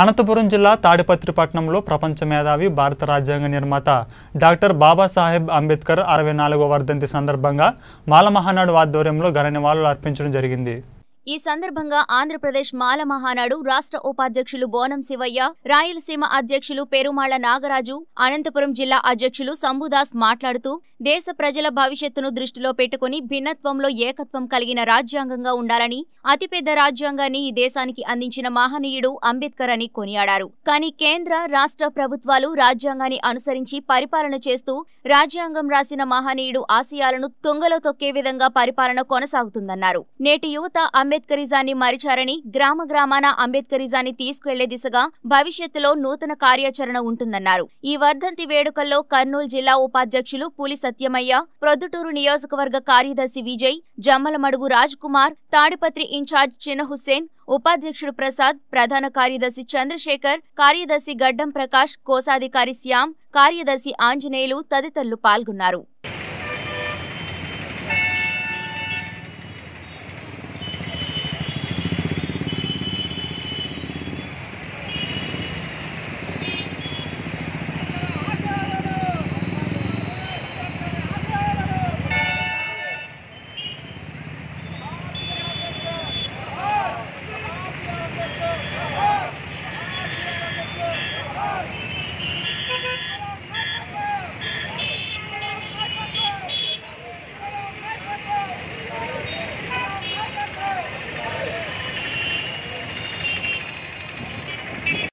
అనంతపురం జిల్లా తాడిపత్రిపట్నంలో ప్రపంచ మేధావి భారత రాజ్యాంగ నిర్మాత డాక్టర్ బాబాసాహెబ్ అంబేద్కర్ అరవై నాలుగో వర్ధంతి సందర్భంగా మాల మహానాడు ఆధ్వర్యంలో ఘన నివాళులు అర్పించడం జరిగింది ఈ సందర్భంగా ఆంధ్రప్రదేశ్ మాల మహానాడు రాష్ట్ర ఉపాధ్యక్షులు బోనం శివయ్య రాయలసీమ అధ్యక్షులు పెరుమాళ నాగరాజు అనంతపురం జిల్లా అధ్యక్షులు శంభుదాస్ మాట్లాడుతూ దేశ ప్రజల భవిష్యత్తును దృష్టిలో పెట్టుకుని భిన్నత్వంలో ఏకత్వం కలిగిన రాజ్యాంగంగా ఉండాలని అతిపెద్ద రాజ్యాంగాన్ని ఈ దేశానికి అందించిన మహనీయుడు అంబేద్కర్ అని కొనియాడారు కానీ కేంద్ర రాష్ట్ర ప్రభుత్వాలు రాజ్యాంగాన్ని అనుసరించి పరిపాలన చేస్తూ రాజ్యాంగం రాసిన మహనీయుడు ఆశయాలను తుంగలో తొక్కే విధంగా పరిపాలన కొనసాగుతుందన్నారు నేటి యువత అంబేద్కరిజాన్ని మరిచారని గ్రామ గ్రామాన అంబేద్కరిజాన్ని తీసుకువెళ్లే దిశగా భవిష్యత్తులో నూతన కార్యాచరణ ఉంటుందన్నారు ఈ వర్ధంతి వేడుకల్లో కర్నూలు జిల్లా ఉపాధ్యక్షులు పులి సత్యమయ్య ప్రొద్దుటూరు నియోజకవర్గ కార్యదర్శి విజయ్ జమ్మలమడుగు రాజ్ కుమార్ తాడిపత్రి ఇన్ఛార్జ్ చిన్న హుస్సేన్ ఉపాధ్యక్షుడు ప్రసాద్ ప్రధాన కార్యదర్శి చంద్రశేఖర్ కార్యదర్శి గడ్డం ప్రకాష్ కోశాధికారి శ్యామ్ కార్యదర్శి ఆంజనేయులు తదితరులు పాల్గొన్నారు